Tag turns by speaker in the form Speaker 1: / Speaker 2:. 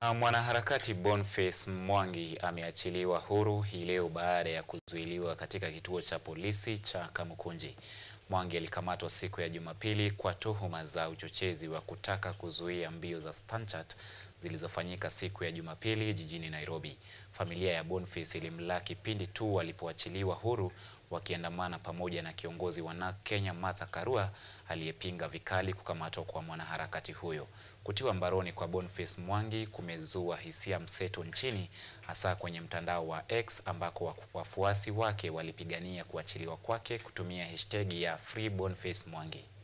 Speaker 1: Ah, mwanaharakati Boniface Mwangi ameachiliwa huru hii leo baada ya kuzuiliwa katika kituo cha polisi cha Kamukunji. Mwangi alikamatwa siku ya Jumapili kwa tuhuma za uchochezi wa kutaka kuzuia mbio za Stanchat zilizofanyika siku ya Jumapili jijini Nairobi. Familia ya Boniface ilimlaki pindi tu alipoachiliwa huru wakiandamana pamoja na kiongozi wa NARC Kenya Martha Karua aliyepinga vikali kukamatwa kwa mwanaharakati huyo. Kutiwa mbaroni kwa Boniface Mwangi kumezua hisia mseto nchini, hasa kwenye mtandao wa X ambako wafuasi wake walipigania kuachiliwa kwake kutumia hashtag ya Free Boniface Mwangi.